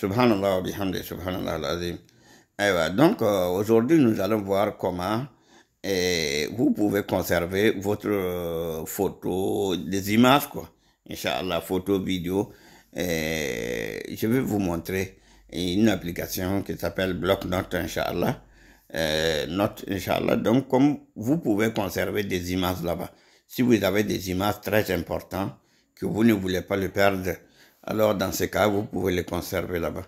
subhanallah donc euh, aujourd'hui nous allons voir comment euh, vous pouvez conserver votre euh, photo des images quoi inchallah photo vidéo je vais vous montrer une application qui s'appelle bloc inchallah note inchallah donc comme vous pouvez conserver des images là-bas si vous avez des images très importantes que vous ne voulez pas les perdre, alors dans ce cas, vous pouvez les conserver là-bas.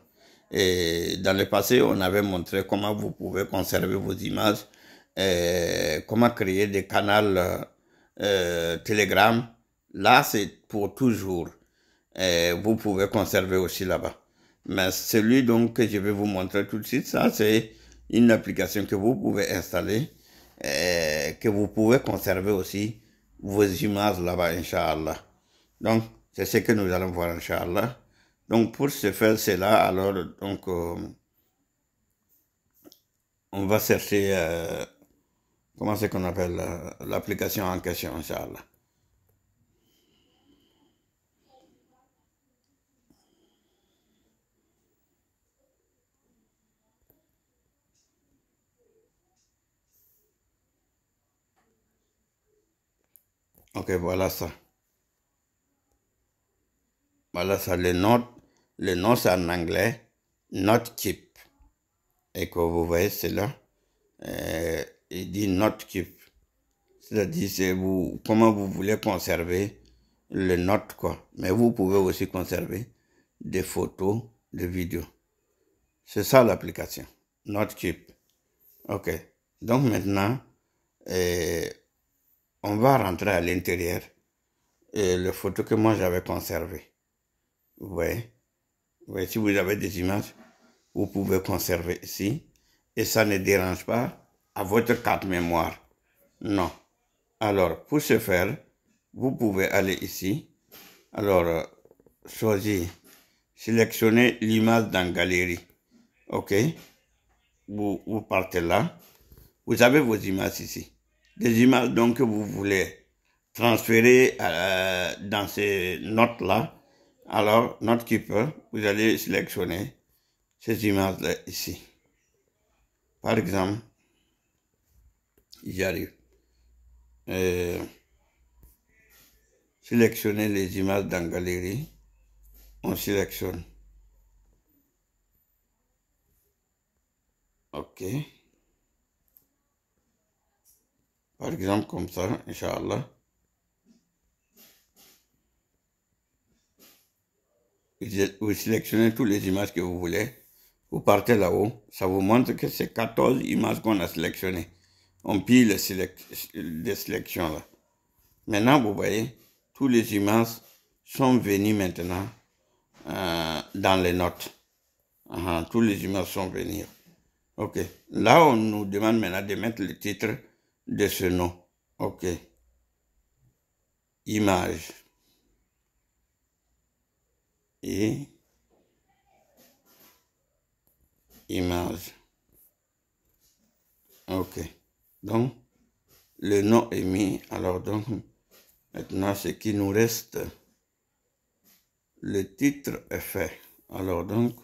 Et dans le passé, on avait montré comment vous pouvez conserver vos images, et comment créer des canaux euh, Telegram. Là, c'est pour toujours. vous pouvez conserver aussi là-bas. Mais celui donc que je vais vous montrer tout de suite, ça c'est une application que vous pouvez installer, et que vous pouvez conserver aussi vos images là-bas, Inch'Allah. Donc, c'est ce que nous allons voir, Inch'Allah. Donc, pour ce faire cela, alors, donc, euh, on va chercher, euh, comment c'est qu'on appelle euh, l'application en question, Inch'Allah. Ok, voilà ça. Voilà ça, Le notes. le c'est en anglais. Note keep. Et que vous voyez, cela, là. Euh, il dit note keep. C'est-à-dire, c'est vous, comment vous voulez conserver le notes, quoi. Mais vous pouvez aussi conserver des photos, des vidéos. C'est ça l'application. Keep. OK. Donc maintenant, euh on va rentrer à l'intérieur. Et les photos que moi j'avais conservé. Vous voyez? si vous avez des images, vous pouvez conserver ici. Et ça ne dérange pas à votre carte mémoire. Non. Alors, pour ce faire, vous pouvez aller ici. Alors, euh, choisir, sélectionner l'image dans galerie. OK? vous partez là. Vous avez vos images ici des images donc que vous voulez transférer euh, dans ces notes-là, alors NoteKeeper, vous allez sélectionner ces images-là ici. Par exemple, j'arrive. Euh, sélectionner les images dans galerie. On sélectionne. OK par exemple comme ça, Inch'Allah. Vous sélectionnez toutes les images que vous voulez. Vous partez là-haut. Ça vous montre que c'est 14 images qu'on a sélectionnées. On pile les, sélections là. Maintenant, vous voyez, toutes les images sont venues maintenant euh, dans les notes. Toutes les images sont venues. OK. Là, on nous demande maintenant de mettre le titre de ce nom. OK. Image. Et image. OK. Donc, le nom est mis. Alors, donc, maintenant, ce qui nous reste, le titre est fait. Alors, donc,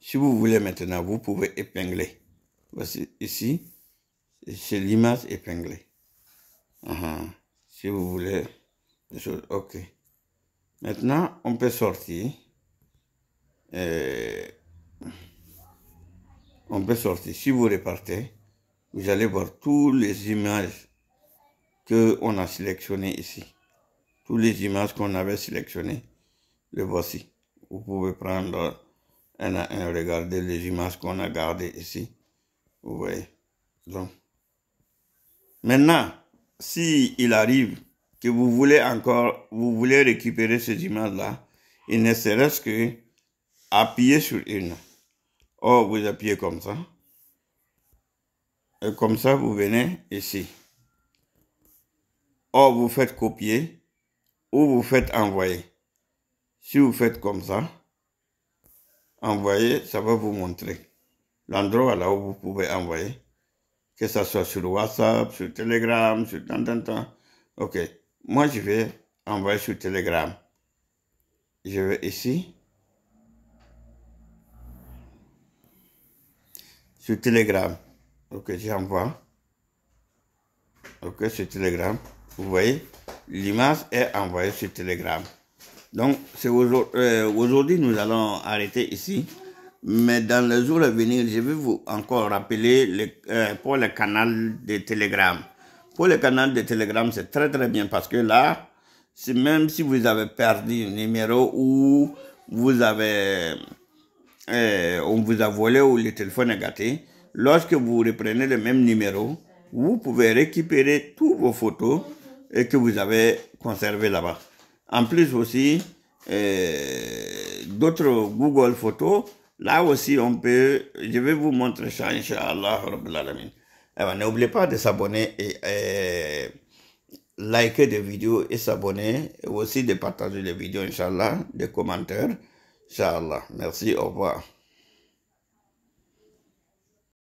Si vous voulez maintenant, vous pouvez épingler. Voici ici, c'est l'image épinglée. Ah, si vous voulez OK. Maintenant, on peut sortir. Euh, on peut sortir. Si vous repartez, vous allez voir toutes les images que qu'on a sélectionnées ici toutes les images qu'on avait sélectionnées. Le voici. Vous pouvez prendre un à un, regarder les images qu'on a gardées ici. Vous voyez. Donc, maintenant, si il arrive que vous voulez encore, vous voulez récupérer ces images-là, il ne serait-ce que appuyer sur une. Or, vous appuyez comme ça. Et comme ça, vous venez ici. Or, vous faites copier où vous faites envoyer. Si vous faites comme ça, envoyer, ça va vous montrer l'endroit là où vous pouvez envoyer, que ce soit sur WhatsApp, sur Telegram, sur tant, tant, Ok, moi je vais envoyer sur Telegram. Je vais ici. Sur Telegram. Ok, j'envoie. Ok, sur Telegram. Vous voyez l'image est envoyée sur Telegram. Donc, euh, aujourd'hui, nous allons arrêter ici. Mais dans les jours à venir, je vais vous encore rappeler euh, pour le canal de Telegram. Pour le canal de Telegram, c'est très très bien parce que là, même si vous avez perdu un numéro ou vous avez, euh, on vous a volé ou le téléphone est gâté, lorsque vous reprenez le même numéro, vous pouvez récupérer toutes vos photos et que vous avez conservé là-bas. En plus aussi, euh, d'autres Google Photos, là aussi on peut, je vais vous montrer ça, Inch'Allah, eh ben, N'oubliez pas de s'abonner et, et liker des vidéos et s'abonner, aussi de partager les vidéos, Inch'Allah, des commentaires, Inch'Allah. Merci, au revoir.